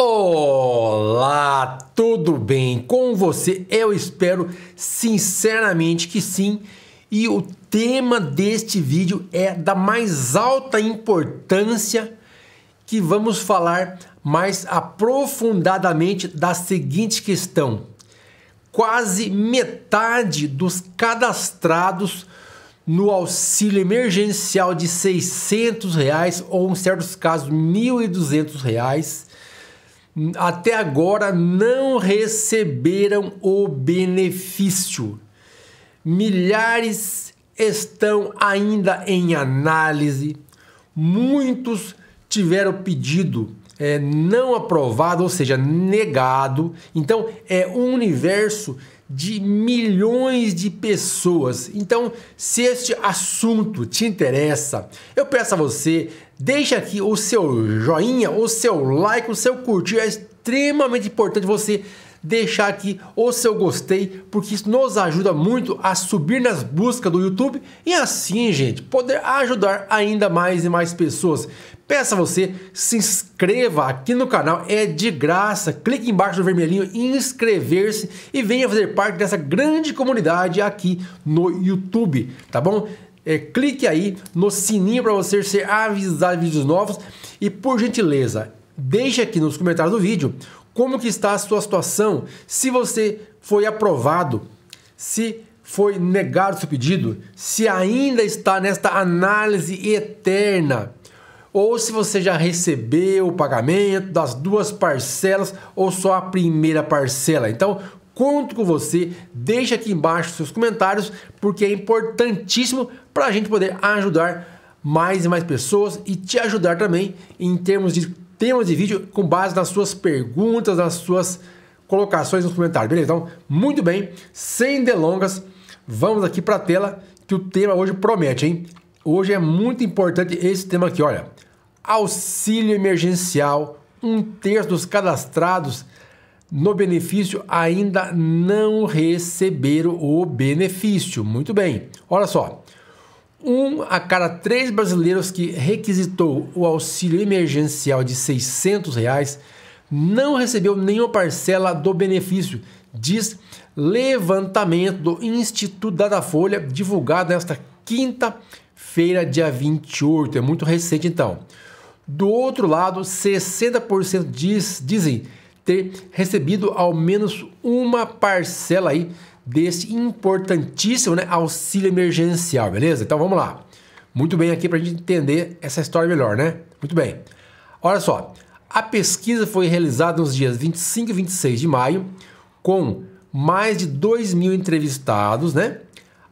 Olá, tudo bem com você? Eu espero sinceramente que sim. E o tema deste vídeo é da mais alta importância que vamos falar mais aprofundadamente da seguinte questão. Quase metade dos cadastrados no auxílio emergencial de 600 reais ou em certos casos 1.200 reais até agora não receberam o benefício. Milhares estão ainda em análise, muitos tiveram pedido é, não aprovado, ou seja, negado. Então é um universo de milhões de pessoas. Então, se este assunto te interessa, eu peço a você, deixe aqui o seu joinha, o seu like, o seu curtir. É extremamente importante você deixar aqui o seu gostei, porque isso nos ajuda muito a subir nas buscas do YouTube e assim, gente, poder ajudar ainda mais e mais pessoas. Peça a você, se inscreva aqui no canal, é de graça. Clique embaixo do vermelhinho inscrever-se e venha fazer parte dessa grande comunidade aqui no YouTube, tá bom? É, clique aí no sininho para você ser avisado de vídeos novos e por gentileza, deixe aqui nos comentários do vídeo como que está a sua situação, se você foi aprovado, se foi negado seu pedido, se ainda está nesta análise eterna ou se você já recebeu o pagamento das duas parcelas ou só a primeira parcela. Então, conto com você, deixa aqui embaixo seus comentários, porque é importantíssimo para a gente poder ajudar mais e mais pessoas e te ajudar também em termos de temas de vídeo com base nas suas perguntas, nas suas colocações nos comentários. Beleza? Então, muito bem, sem delongas, vamos aqui para a tela que o tema hoje promete, hein? Hoje é muito importante esse tema aqui, olha auxílio emergencial, um terço dos cadastrados no benefício ainda não receberam o benefício. Muito bem, olha só. Um a cada três brasileiros que requisitou o auxílio emergencial de 600 reais não recebeu nenhuma parcela do benefício, diz levantamento do Instituto Datafolha, divulgado nesta quinta-feira, dia 28. É muito recente, então. Do outro lado, 60% diz, dizem ter recebido ao menos uma parcela aí desse importantíssimo né, auxílio emergencial, beleza? Então vamos lá. Muito bem aqui para a gente entender essa história melhor, né? Muito bem. Olha só, a pesquisa foi realizada nos dias 25 e 26 de maio, com mais de 2 mil entrevistados, né?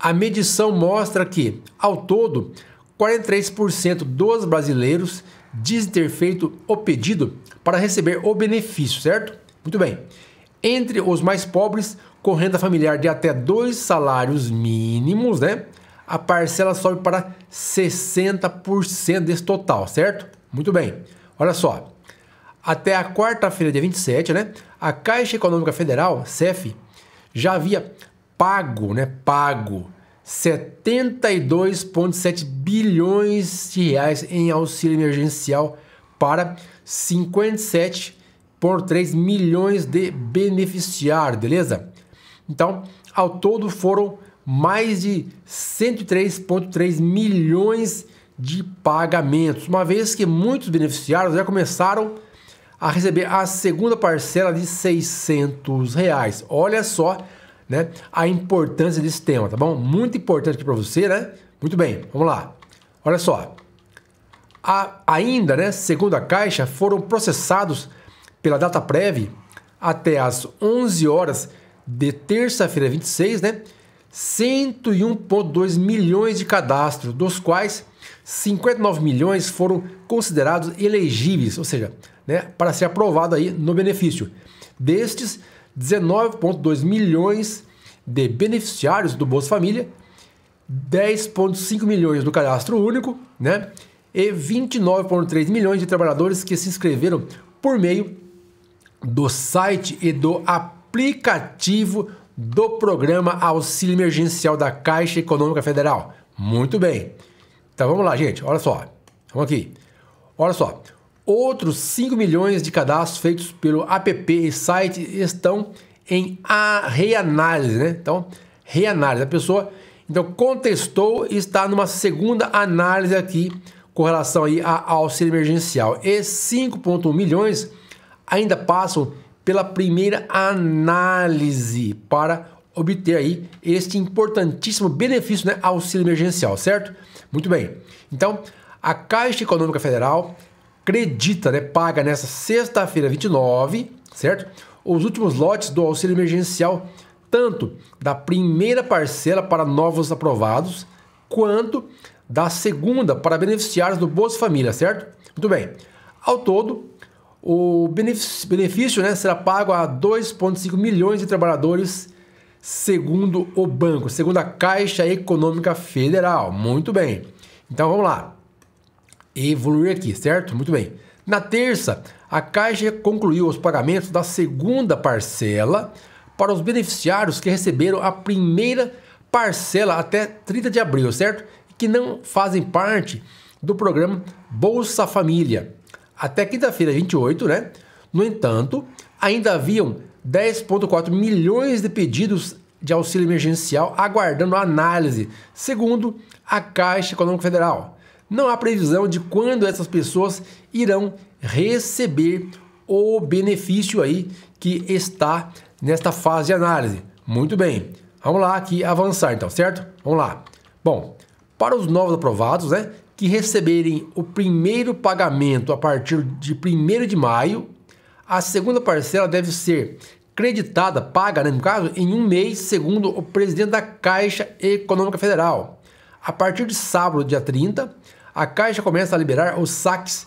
A medição mostra que, ao todo, 43% dos brasileiros dizem ter feito o pedido para receber o benefício, certo? Muito bem. Entre os mais pobres, com renda familiar de até dois salários mínimos, né? A parcela sobe para 60% desse total, certo? Muito bem. Olha só. Até a quarta-feira, dia 27, né? A Caixa Econômica Federal, CEF, já havia pago, né? Pago 72,7 bilhões de reais em auxílio emergencial para 57,3 milhões de beneficiários, beleza? Então, ao todo foram mais de 103,3 milhões de pagamentos, uma vez que muitos beneficiários já começaram a receber a segunda parcela de 600 reais. Olha só né, a importância desse tema, tá bom? Muito importante aqui para você, né? Muito bem, vamos lá. Olha só. A, ainda, né, segundo a Caixa, foram processados pela data prévia até às 11 horas de terça-feira 26, né? 101,2 milhões de cadastros, dos quais 59 milhões foram considerados elegíveis, ou seja, né, para ser aprovado aí no benefício. Destes, 19,2 milhões de beneficiários do Bolsa Família, 10,5 milhões do cadastro único, né? E 29,3 milhões de trabalhadores que se inscreveram por meio do site e do aplicativo do programa Auxílio Emergencial da Caixa Econômica Federal. Muito bem. Então vamos lá, gente. Olha só. Vamos aqui. Olha só. Outros 5 milhões de cadastros feitos pelo app e site estão em reanálise, né? Então, reanálise. A pessoa então contestou e está numa segunda análise aqui com relação aí a auxílio emergencial. E 5.1 milhões ainda passam pela primeira análise para obter aí este importantíssimo benefício, né, auxílio emergencial, certo? Muito bem. Então, a Caixa Econômica Federal acredita, né, paga nessa sexta-feira 29, certo? Os últimos lotes do auxílio emergencial, tanto da primeira parcela para novos aprovados, quanto da segunda para beneficiários do Bolsa Família, certo? Muito bem. Ao todo, o benefício né, será pago a 2,5 milhões de trabalhadores, segundo o banco, segundo a Caixa Econômica Federal. Muito bem. Então vamos lá evoluir aqui, certo? Muito bem. Na terça, a Caixa concluiu os pagamentos da segunda parcela para os beneficiários que receberam a primeira parcela até 30 de abril, certo? Que não fazem parte do programa Bolsa Família. Até quinta-feira, 28, né? No entanto, ainda haviam 10,4 milhões de pedidos de auxílio emergencial aguardando análise, segundo a Caixa Econômica Federal não há previsão de quando essas pessoas irão receber o benefício aí que está nesta fase de análise. Muito bem, vamos lá aqui avançar então, certo? Vamos lá. Bom, para os novos aprovados, né, que receberem o primeiro pagamento a partir de 1 de maio, a segunda parcela deve ser creditada, paga, né, no caso, em um mês, segundo o presidente da Caixa Econômica Federal. A partir de sábado, dia 30, a Caixa começa a liberar os saques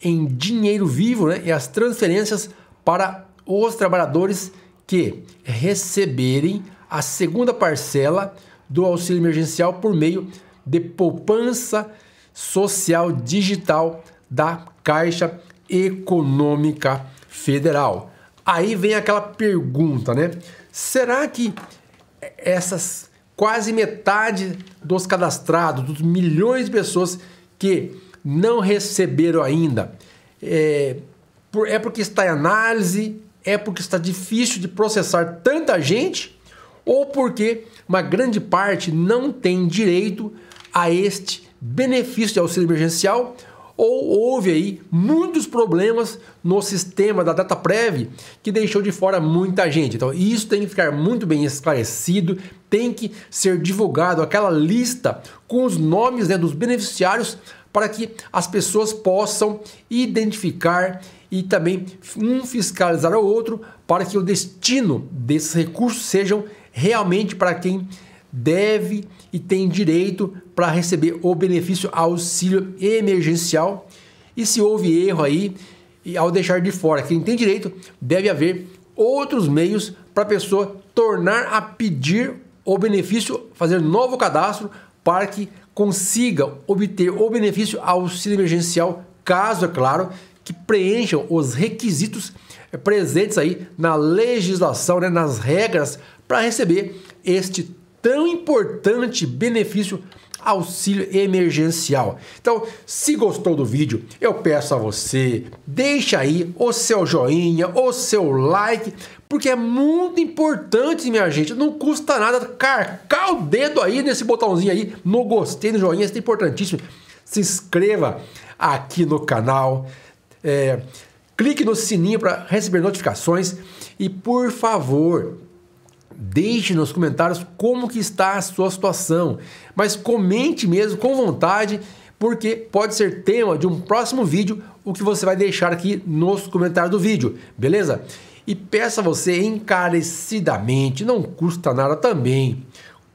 em dinheiro vivo né, e as transferências para os trabalhadores que receberem a segunda parcela do auxílio emergencial por meio de poupança social digital da Caixa Econômica Federal. Aí vem aquela pergunta, né? Será que essas quase metade dos cadastrados, dos milhões de pessoas que não receberam ainda. É, é porque está em análise, é porque está difícil de processar tanta gente, ou porque uma grande parte não tem direito a este benefício de auxílio emergencial ou houve aí muitos problemas no sistema da DataPrev que deixou de fora muita gente. Então, isso tem que ficar muito bem esclarecido, tem que ser divulgado aquela lista com os nomes né, dos beneficiários para que as pessoas possam identificar e também um fiscalizar o outro para que o destino desses recursos sejam realmente para quem deve e tem direito para receber o benefício auxílio emergencial. E se houve erro aí, e ao deixar de fora quem tem direito, deve haver outros meios para a pessoa tornar a pedir o benefício, fazer novo cadastro para que consiga obter o benefício auxílio emergencial, caso, é claro, que preencham os requisitos eh, presentes aí na legislação, né, nas regras para receber este tão importante benefício auxílio emergencial. Então, se gostou do vídeo, eu peço a você, deixa aí o seu joinha, o seu like, porque é muito importante, minha gente. Não custa nada carcar o dedo aí nesse botãozinho aí, no gostei, no joinha, isso é importantíssimo. Se inscreva aqui no canal, é, clique no sininho para receber notificações e, por favor, Deixe nos comentários como que está a sua situação, mas comente mesmo com vontade, porque pode ser tema de um próximo vídeo, o que você vai deixar aqui nos comentários do vídeo, beleza? E peço a você encarecidamente, não custa nada também,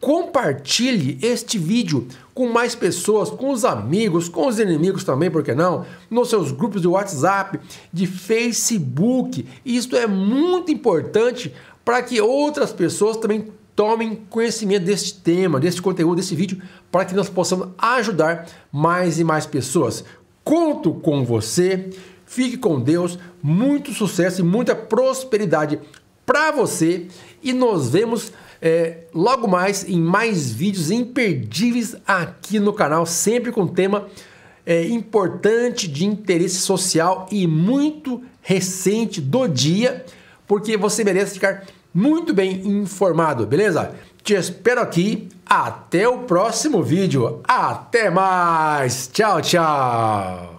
compartilhe este vídeo com mais pessoas, com os amigos, com os inimigos também, por que não? Nos seus grupos de WhatsApp, de Facebook. Isso é muito importante para que outras pessoas também tomem conhecimento deste tema, deste conteúdo, desse vídeo, para que nós possamos ajudar mais e mais pessoas. Conto com você, fique com Deus, muito sucesso e muita prosperidade para você e nos vemos é, logo mais em mais vídeos imperdíveis aqui no canal, sempre com tema é, importante de interesse social e muito recente do dia porque você merece ficar muito bem informado, beleza? Te espero aqui. Até o próximo vídeo. Até mais. Tchau, tchau.